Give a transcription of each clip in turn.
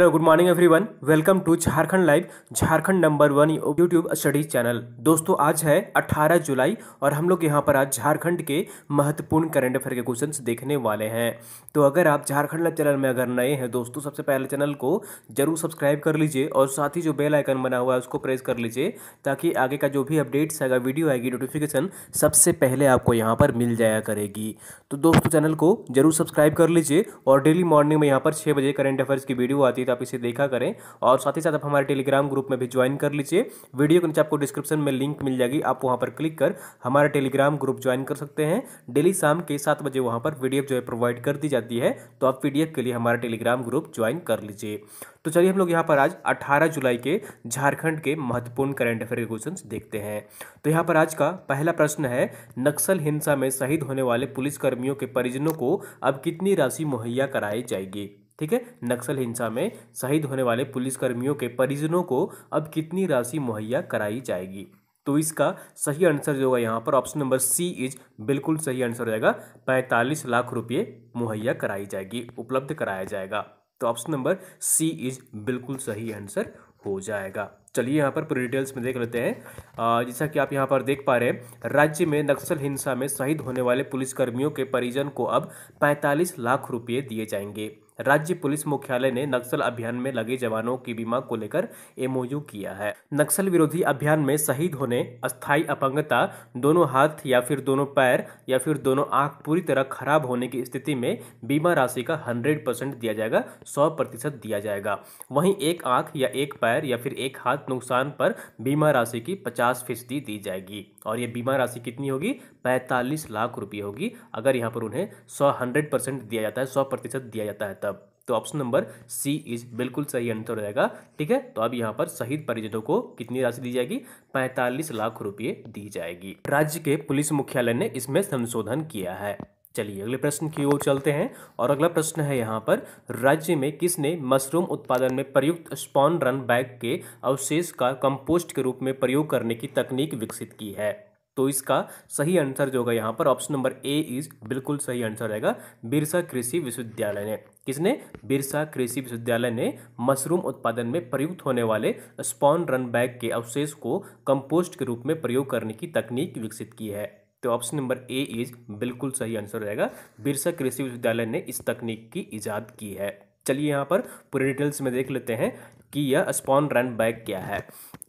hello good morning everyone welcome to Jharkhand live Jharkhand number one YouTube study channel दोस्तों आज है 18 जुलाई और हम लोग यहाँ पर आज झारखंड के महत्वपूर्ण करंट अफेयर के क्वेश्चंस देखने वाले हैं तो अगर आप झारखंड लाइव चैनल में अगर नए हैं दोस्तों सबसे पहले चैनल को जरूर सब्सक्राइब कर लीजिए और साथ ही जो बेल आइकन बना हुआ है उसको प्रेस कर लीजिए ताकि आगे का जो भी अपडेट्स आएगा वीडियो आएगी नोटिफिकेशन सबसे पहले आपको यहाँ पर मिल जाया करेगी तो दोस्तों चैनल को जरूर सब्सक्राइब कर लीजिए और डेली मॉर्निंग में यहाँ पर छः बजे करेंट अफेयर्स की वीडियो आती है मिलेगा आप इसे देखा करें और साथ ही साथ आप हमारे टेलीग्राम ग्रुप में भी ज्वाइन कर लीजिए वीडियो के नीचे आपको डिस्क्रिप्शन में लिंक मिल जाएगी आप वहाँ पर क्लिक कर हमारे टेलीग्राम ग्रुप ज्वाइन कर सकते हैं डेली शाम के सात बजे वहाँ पर पीडीएफ जो है प्रोवाइड कर दी जाती है तो आप पीडीएफ के लिए हमारा टेलीग्राम ग्रुप ज्वाइन कर लीजिए तो चलिए हम लोग यहाँ पर आज 18 जुलाई के झारखंड के महत्वपूर्ण करंट अफेयर के क्वेश्चन देखते हैं तो यहाँ पर आज का पहला प्रश्न है नक्सल हिंसा में शहीद होने वाले पुलिसकर्मियों के परिजनों को अब कितनी राशि मुहैया कराई जाएगी ठीक है नक्सल हिंसा में शहीद होने वाले पुलिसकर्मियों के परिजनों को अब कितनी राशि मुहैया कराई जाएगी तो इसका सही आंसर जो होगा यहाँ पर ऑप्शन नंबर सी इज बिल्कुल सही आंसर हो जाएगा पैंतालीस लाख रुपये मुहैया कराई जाएगी उपलब्ध कराया जाएगा तो ऑप्शन नंबर सी इज बिल्कुल सही आंसर हो जाएगा चलिए यहाँ पर पूरी डिटेल्स में देख लेते हैं जैसा कि आप यहाँ पर देख पा रहे हैं राज्य में नक्सल हिंसा में शहीद होने वाले पुलिसकर्मियों के परिजन को अब 45 लाख रुपये दिए जाएंगे राज्य पुलिस मुख्यालय ने नक्सल अभियान में लगे जवानों की बीमा को लेकर एमओयू किया है नक्सल विरोधी अभियान में शहीद होने अस्थायी अपंगता दोनों हाथ या फिर दोनों पैर या फिर दोनों आंख पूरी तरह खराब होने की स्थिति में बीमा राशि का 100 परसेंट दिया जाएगा 100 प्रतिशत दिया जाएगा वहीं एक आंख या एक पैर या फिर एक हाथ लागत नुकसान पर बीमा राशि की पचास फीसदी दी जाएगी और ये बीमा राशि कितनी होगी पैंतालीस लाख रुपये होगी अगर यहाँ पर उन्हें सौ हंड्रेड परसेंट दिया जाता है सौ प्रतिशत दिया जाता है तब तो ऑप्शन नंबर सी इज बिल्कुल सही आंसर रहेगा ठीक है तो अब यहाँ पर शहीद परिजनों को कितनी राशि दी जाएगी 45 लाख रुपए दी जाएगी राज्य के पुलिस मुख्यालय ने इसमें संशोधन किया है चलिए अगले प्रश्न की ओर चलते हैं और अगला प्रश्न है यहाँ पर राज्य में किसने मशरूम उत्पादन में प्रयुक्त स्पॉन रन बैग के अवशेष का कंपोस्ट के रूप में प्रयोग करने की तकनीक विकसित की है तो इसका सही आंसर जो होगा यहाँ पर ऑप्शन नंबर ए इज बिल्कुल सही आंसर रहेगा बिरसा कृषि विश्वविद्यालय ने किसने बिरसा कृषि विश्वविद्यालय ने मशरूम उत्पादन में प्रयुक्त होने वाले स्पॉन रन बैग के अवशेष को कंपोस्ट के रूप में प्रयोग करने की तकनीक विकसित की है तो ऑप्शन नंबर ए इज बिल्कुल सही आंसर रहेगा बिरसा कृषि विश्वविद्यालय ने इस तकनीक की इजाद की है चलिए यहाँ पर पूरे डिटेल्स में देख लेते हैं कि यह स्पॉन रन बैग क्या है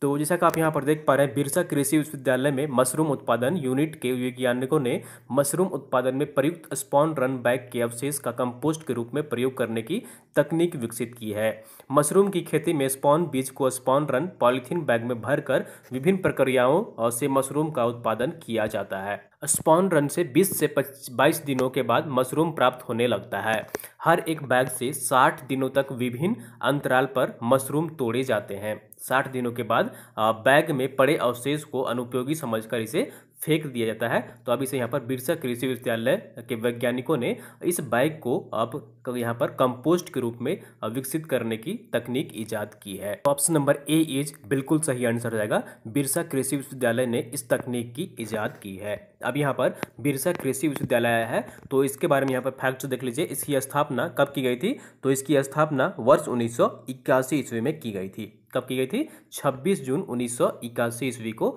तो जैसा कि आप यहाँ पर देख पा रहे हैं बिरसा कृषि विश्वविद्यालय में मशरूम उत्पादन यूनिट के वैज्ञानिकों ने मशरूम उत्पादन में प्रयुक्त स्पॉन रन बैग के अवशेष का कंपोस्ट के रूप में प्रयोग करने की तकनीक विकसित की है मशरूम की खेती में स्पॉन बीज को स्पॉन रन पॉलीथीन बैग में भरकर विभिन्न प्रक्रियाओं से मशरूम का उत्पादन किया जाता है स्पॉन रन से 20 से 22 दिनों के बाद मशरूम प्राप्त होने लगता है हर एक बैग से 60 दिनों तक विभिन्न अंतराल पर मशरूम तोड़े जाते हैं 60 दिनों के बाद बैग में पड़े अवशेष को अनुपयोगी समझकर इसे फेंक दिया जाता है तो अब इसे यहाँ पर बिरसा कृषि विश्वविद्यालय के वैज्ञानिकों ने इस बाइक को अब यहाँ पर कंपोस्ट के रूप में विकसित करने की तकनीक इजाद की है तो ऑप्शन नंबर ए इज बिल्कुल सही आंसर हो जाएगा बिरसा कृषि विश्वविद्यालय ने इस तकनीक की इजाद की है अब यहाँ पर बिरसा कृषि विश्वविद्यालय है तो इसके बारे में यहाँ पर फैक्ट देख लीजिए इसकी स्थापना कब की गई थी तो इसकी स्थापना वर्ष उन्नीस ईस्वी में की गई थी कब की गई थी 26 जून उन्नीस ईस्वी को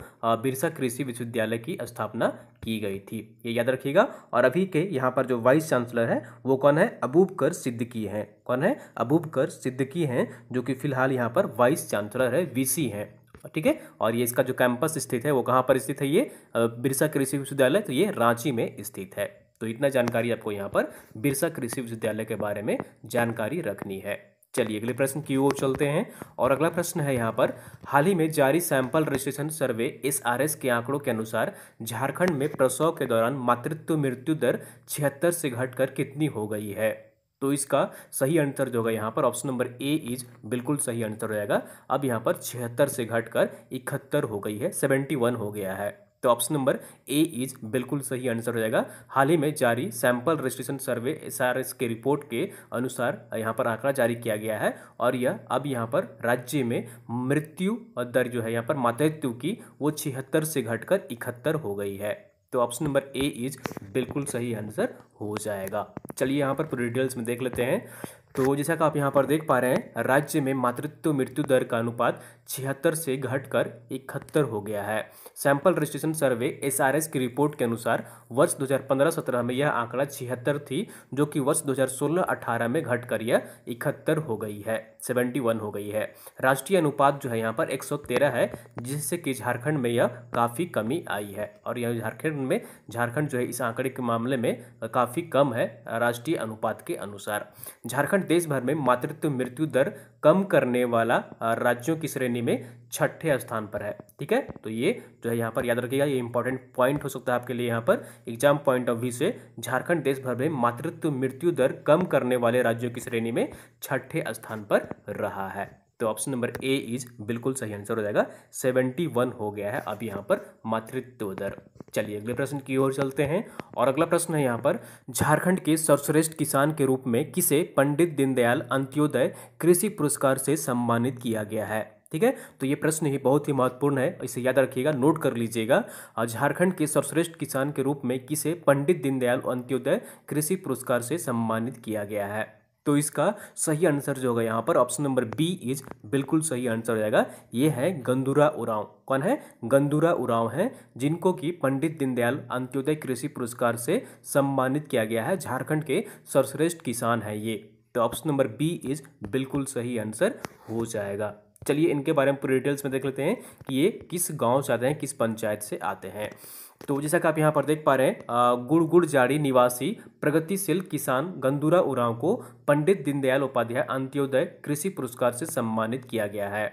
बिरसा कृषि विश्वविद्यालय की स्थापना की गई थी ये याद रखिएगा और अभी के यहाँ पर जो वाइस चांसलर है वो कौन है अबूब कर सिद्दकी हैं कौन है अबूब कर सिद्दकी हैं जो कि फिलहाल यहाँ पर वाइस चांसलर है वी हैं ठीक है और ये इसका जो कैंपस स्थित है वो कहाँ पर स्थित है ये बिरसा कृषि विश्वविद्यालय तो ये रांची में स्थित है तो इतना जानकारी आपको यहाँ पर बिरसा कृषि विश्वविद्यालय के बारे में जानकारी रखनी है चलिए अगले प्रश्न की ओर चलते हैं और अगला प्रश्न है यहाँ पर हाल ही में जारी सैंपल रजिस्ट्रेशन सर्वे एसआरएस के आंकड़ों के अनुसार झारखंड में प्रसव के दौरान मातृत्व मृत्यु दर छिहत्तर से घटकर कितनी हो गई है तो इसका सही आंसर जो होगा यहाँ पर ऑप्शन नंबर ए इज बिल्कुल सही आंसर हो जाएगा अब यहाँ पर छिहत्तर से घटकर इकहत्तर हो गई है सेवेंटी वन हो गया है तो ऑप्शन नंबर ए इज बिल्कुल सही आंसर हो जाएगा हाल ही में जारी सैंपल रजिस्ट्रेशन सर्वे एस के रिपोर्ट के अनुसार यहाँ पर आंकड़ा जारी किया गया है और यह अब यहाँ पर राज्य में मृत्यु दर जो है यहाँ पर मातृत्व की वो छिहत्तर से घटकर इकहत्तर हो गई है तो ऑप्शन नंबर ए इज बिल्कुल सही आंसर हो जाएगा चलिए यहाँ पर पूरी डिटेल्स में देख लेते हैं तो जैसा कि आप यहाँ पर देख पा रहे हैं राज्य में मातृत्व मृत्यु दर का अनुपात छिहत्तर से घटकर इकहत्तर हो गया है सैंपल रजिस्ट्रेशन सर्वे एसआरएस की रिपोर्ट के अनुसार वर्ष 2015-17 में यह आंकड़ा छिहत्तर थी जो कि वर्ष 2016-18 में घटकर यह इकहत्तर हो गई है 71 हो गई है राष्ट्रीय अनुपात जो है यहाँ पर एक है जिससे कि झारखंड में यह काफ़ी कमी आई है और यह झारखंड में झारखंड जो है इस आंकड़े के मामले में काफ़ी कम है राष्ट्रीय अनुपात के अनुसार झारखंड झारखंड देश भर में मातृत्व मृत्यु दर कम करने वाला राज्यों की श्रेणी में छठे स्थान पर है ठीक है तो ये जो है यहाँ पर याद रखिएगा ये इंपॉर्टेंट पॉइंट हो सकता है आपके लिए यहाँ पर एग्जाम पॉइंट ऑफ व्यू से झारखंड देश भर में मातृत्व मृत्यु दर कम करने वाले राज्यों की श्रेणी में छठे स्थान पर रहा है तो ऑप्शन नंबर ए इज बिल्कुल सही आंसर हो जाएगा सेवेंटी वन हो गया है अब यहाँ पर मातृत्व दर चलिए अगले प्रश्न की ओर चलते हैं और अगला प्रश्न है यहाँ पर झारखंड के सर्वश्रेष्ठ किसान के रूप में किसे पंडित दीनदयाल अंत्योदय कृषि पुरस्कार से सम्मानित किया गया है ठीक है तो ये प्रश्न ही बहुत ही महत्वपूर्ण है इसे याद रखिएगा नोट कर लीजिएगा झारखंड के सर्वश्रेष्ठ किसान के रूप में किसे पंडित दीनदयाल अंत्योदय कृषि पुरस्कार से सम्मानित किया गया है तो इसका सही आंसर जो होगा यहाँ पर ऑप्शन नंबर बी इज बिल्कुल सही आंसर हो जाएगा ये है गंदुरा उराव कौन है गंदुरा उराव है जिनको कि पंडित दीनदयाल अंत्योदय कृषि पुरस्कार से सम्मानित किया गया है झारखंड के सर्वश्रेष्ठ किसान है ये तो ऑप्शन नंबर बी इज बिल्कुल सही आंसर हो जाएगा चलिए इनके बारे में पूरे डिटेल्स में देख लेते हैं कि ये किस गाँव से आते हैं किस पंचायत से आते हैं तो जैसा कि आप यहाँ पर देख पा रहे हैं गुड़ गुड़ जाड़ी निवासी प्रगतिशील किसान गंदूरा उरांव को पंडित दीनदयाल उपाध्याय अंत्योदय कृषि पुरस्कार से सम्मानित किया गया है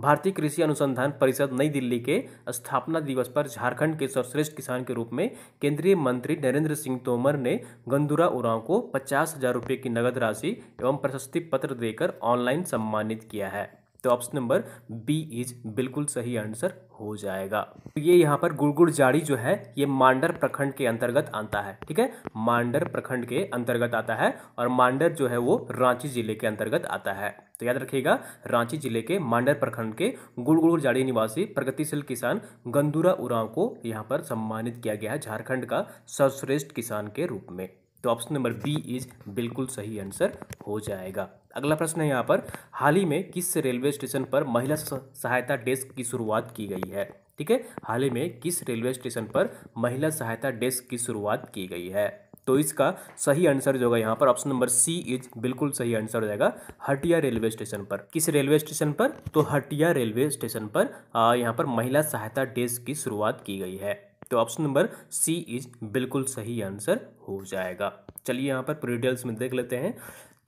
भारतीय कृषि अनुसंधान परिषद नई दिल्ली के स्थापना दिवस पर झारखंड के सर्वश्रेष्ठ किसान के रूप में केंद्रीय मंत्री नरेंद्र सिंह तोमर ने गंदूरा उरांव को पचास हजार रुपये की नगद राशि एवं प्रशस्ति पत्र देकर ऑनलाइन सम्मानित किया है तो ऑप्शन नंबर बी इज बिल्कुल सही आंसर हो जाएगा तो ये यहाँ पर गुड़गुड़ जाड़ी जो है ये मांडर प्रखंड के अंतर्गत आता है ठीक है मांडर प्रखंड के अंतर्गत आता है और मांडर जो है वो रांची जिले के अंतर्गत आता है तो याद रखिएगा रांची जिले के मांडर प्रखंड के गुड़गुड़ जाड़ी निवासी प्रगतिशील किसान गंदूरा उरांव को यहाँ पर सम्मानित किया गया है झारखंड का सर्वश्रेष्ठ किसान के रूप में तो ऑप्शन नंबर बी इज बिल्कुल सही आंसर हो जाएगा अगला प्रश्न है यहाँ पर हाल ही में किस रेलवे स्टेशन पर महिला सहायता डेस्क की शुरुआत की गई है ठीक है हाल ही में किस रेलवे स्टेशन पर महिला सहायता डेस्क की शुरुआत की गई है तो इसका सही आंसर जो होगा यहाँ पर ऑप्शन नंबर सी इज बिल्कुल सही आंसर हो जाएगा हटिया रेलवे स्टेशन पर किस रेलवे स्टेशन पर तो हटिया रेलवे स्टेशन पर यहाँ पर महिला सहायता डेस्क की शुरुआत की गई है तो ऑप्शन नंबर सी इज बिल्कुल सही आंसर हो जाएगा चलिए यहाँ पर पूरी डिटेल्स में देख लेते हैं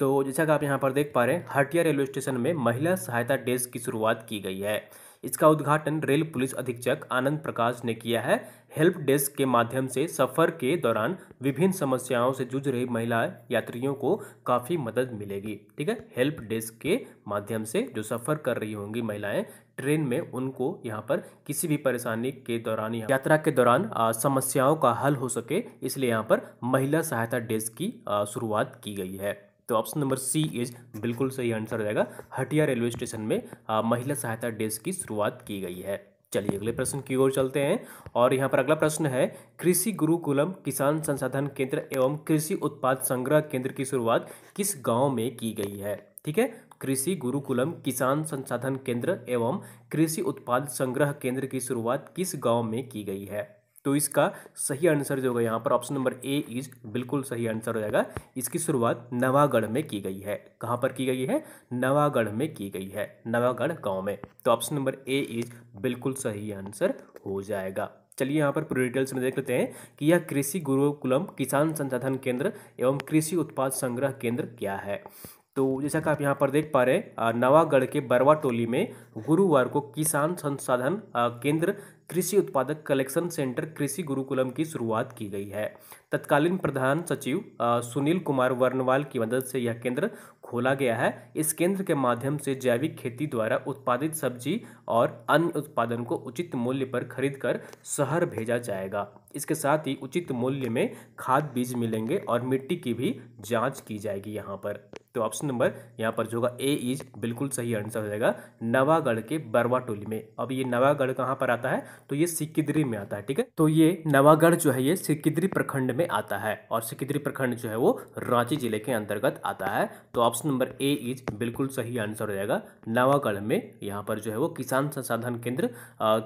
तो जैसा कि आप यहाँ पर देख पा रहे हैं हटिया रेलवे स्टेशन में महिला सहायता डेस्क की शुरुआत की गई है इसका उद्घाटन रेल पुलिस अधीक्षक आनंद प्रकाश ने किया है हेल्प डेस्क के माध्यम से सफर के दौरान विभिन्न समस्याओं से जूझ रही महिला यात्रियों को काफ़ी मदद मिलेगी ठीक है हेल्प डेस्क के माध्यम से जो सफ़र कर रही होंगी महिलाएं ट्रेन में उनको यहाँ पर किसी भी परेशानी के दौरान यात्रा के दौरान आ, समस्याओं का हल हो सके इसलिए यहाँ पर महिला सहायता डेस्क की शुरुआत की गई है तो ऑप्शन नंबर सी इज बिल्कुल सही आंसर हो जाएगा हटिया रेलवे स्टेशन में आ, महिला सहायता डेस्क की शुरुआत की गई है चलिए अगले प्रश्न की ओर चलते हैं और यहाँ पर अगला प्रश्न है कृषि गुरुकुलम किसान संसाधन केंद्र एवं कृषि उत्पाद संग्रह केंद्र की शुरुआत किस गांव में की गई है ठीक है कृषि गुरुकुलम किसान संसाधन केंद्र एवं कृषि उत्पाद संग्रह केंद्र की शुरुआत किस गांव में की गई है तो इसका सही आंसर जो होगा यहाँ पर ऑप्शन नंबर ए इज बिल्कुल सही आंसर हो जाएगा इसकी शुरुआत नवागढ़ में की गई है कहाँ पर की गई है नवागढ़ में की गई है नवागढ़ गांव में तो ऑप्शन नंबर ए इज बिल्कुल सही आंसर हो जाएगा चलिए यहाँ पर पूरे डिटेल्स में देख लेते हैं कि यह कृषि गुरुकुलम किसान संसाधन केंद्र एवं कृषि उत्पाद संग्रह केंद्र क्या है तो जैसा कि आप यहाँ पर देख पा रहे हैं नवागढ़ के बरवा टोली में गुरुवार को किसान संसाधन केंद्र कृषि उत्पादक कलेक्शन सेंटर कृषि गुरुकुलम की शुरुआत की गई है तत्कालीन प्रधान सचिव सुनील कुमार वर्णवाल की मदद से यह केंद्र खोला गया है इस केंद्र के माध्यम से जैविक खेती द्वारा उत्पादित सब्जी और अन्य उत्पादन को उचित मूल्य पर खरीद कर शहर भेजा जाएगा इसके साथ ही उचित मूल्य में खाद बीज मिलेंगे और मिट्टी की भी जांच की जाएगी यहाँ पर तो ऑप्शन नंबर यहाँ पर जो होगा ए इज बिल्कुल सही आंसर हो जाएगा नवागढ़ के बरवा टोली में अब ये नवागढ़ कहाँ पर आता है तो ये सिक्किदरी में आता है ठीक है तो ये नवागढ़ जो है ये सिक्किदरी प्रखंड में आता है और सिक्किदरी प्रखंड जो है वो रांची जिले के अंतर्गत आता है तो ऑप्शन नंबर ए इज बिल्कुल सही आंसर हो जाएगा नवागढ़ में यहाँ पर जो है वो किसान संसाधन केंद्र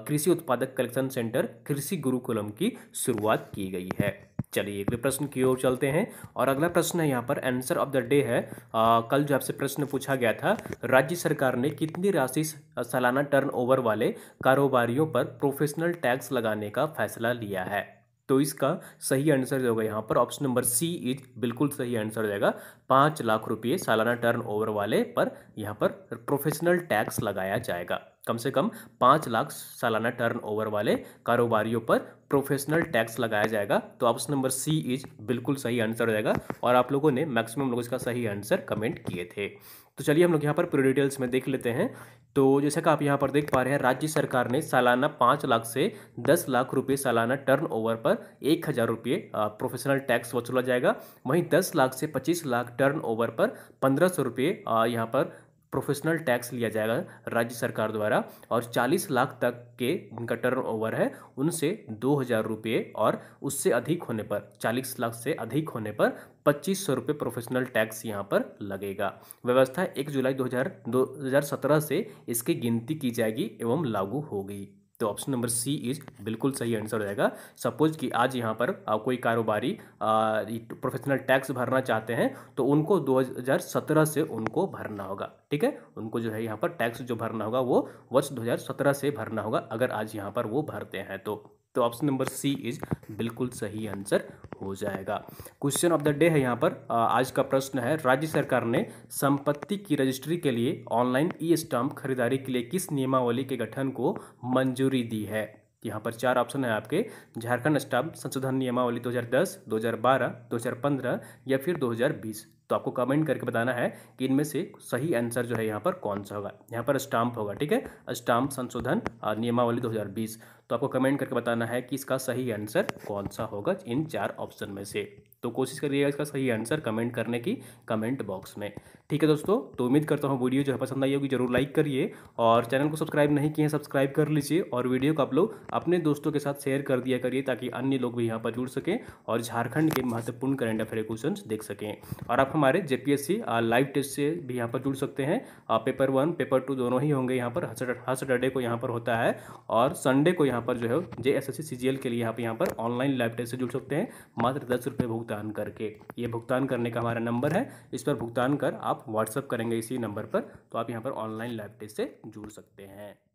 कृषि उत्पादक कलेक्शन सेंटर कृषि गुरुकुलम की शुरुआत की गई है चलिए अगले प्रश्न की ओर चलते हैं और अगला प्रश्न है यहाँ पर आंसर ऑफ द डे है आ, कल जो आपसे प्रश्न पूछा गया था राज्य सरकार ने कितनी राशि सालाना टर्नओवर वाले कारोबारियों पर प्रोफेशनल टैक्स लगाने का फैसला लिया है तो इसका सही आंसर जो होगा यहाँ पर ऑप्शन नंबर सी इज बिल्कुल सही आंसर हो जाएगा पाँच लाख रुपये सालाना टर्न वाले पर यहाँ पर प्रोफेशनल टैक्स लगाया जाएगा कम से कम पाँच लाख सालाना टर्नओवर वाले कारोबारियों पर प्रोफेशनल टैक्स लगाया जाएगा तो ऑप्शन नंबर सी इज बिल्कुल सही आंसर हो जाएगा और आप लोगों ने मैक्सिमम लोग इसका सही आंसर कमेंट किए थे तो चलिए हम लोग यहाँ पर पूरे डिटेल्स में देख लेते हैं तो जैसे कि आप यहाँ पर देख पा रहे हैं राज्य सरकार ने सालाना पाँच लाख से दस लाख रुपये सालाना टर्नओवर पर एक हज़ार रुपये प्रोफेशनल टैक्स वसूला जाएगा वहीं दस लाख से पच्चीस लाख टर्नओवर पर पंद्रह सौ रुपये यहाँ पर प्रोफेशनल टैक्स लिया जाएगा राज्य सरकार द्वारा और 40 लाख तक के जिनका टर्न ओवर है उनसे दो हज़ार रुपये और उससे अधिक होने पर 40 लाख से अधिक होने पर पच्चीस सौ रुपये प्रोफेशनल टैक्स यहाँ पर लगेगा व्यवस्था 1 जुलाई 2017 से इसकी गिनती की जाएगी एवं लागू होगी तो ऑप्शन नंबर सी इज बिल्कुल सही आंसर हो जाएगा सपोज कि आज यहाँ पर कोई कारोबारी प्रोफेशनल टैक्स भरना चाहते हैं तो उनको 2017 से उनको भरना होगा ठीक है उनको जो है यहाँ पर टैक्स जो भरना होगा वो वर्ष 2017 से भरना होगा अगर आज यहाँ पर वो भरते हैं तो तो ऑप्शन नंबर सी इज बिल्कुल सही आंसर हो जाएगा क्वेश्चन ऑफ द डे है यहाँ पर आज का प्रश्न है राज्य सरकार ने संपत्ति की रजिस्ट्री के लिए ऑनलाइन ई स्टाम्प खरीदारी के लिए किस नियमावली के गठन को मंजूरी दी है यहाँ पर चार ऑप्शन है आपके झारखंड स्टाम्प संशोधन नियमावली 2010, 2012, 2015 या फिर 2020 तो आपको कमेंट करके बताना है कि इनमें से सही आंसर जो है यहाँ पर कौन सा होगा यहाँ पर स्टाम्प होगा ठीक है स्टाम्प संशोधन नियमावली 2020 तो आपको कमेंट करके बताना है कि इसका सही आंसर कौन सा होगा इन चार ऑप्शन में से तो कोशिश करिएगा इसका सही आंसर कमेंट करने की कमेंट बॉक्स में ठीक है दोस्तों तो उम्मीद करता हूँ वीडियो जो है पसंद आई होगी जरूर लाइक करिए और चैनल को सब्सक्राइब नहीं किए हैं सब्सक्राइब कर लीजिए और वीडियो को आप लोग अपने दोस्तों के साथ शेयर कर दिया करिए ताकि अन्य लोग भी यहाँ पर जुड़ सकें और झारखंड के महत्वपूर्ण करेंट अफेयर क्वेश्चन देख सकें और आप हमारे जेपीएससी लाइव टेस्ट से भी यहाँ पर जुड़ सकते हैं पेपर वन पेपर टू दोनों ही होंगे यहाँ पर हर सैटरडे को यहाँ पर होता है और संडे को यहाँ पर जो है जे एस एस के लिए पर यहाँ पर ऑनलाइन लाइव टेस्ट से जुड़ सकते हैं मात्र दस रुपये भुगतान करके ये भुगतान करने का हमारा नंबर है इस पर भुगतान कर आप व्हाट्सअप करेंगे इसी नंबर पर तो आप यहाँ पर ऑनलाइन लाइव टेस्ट से जुड़ सकते हैं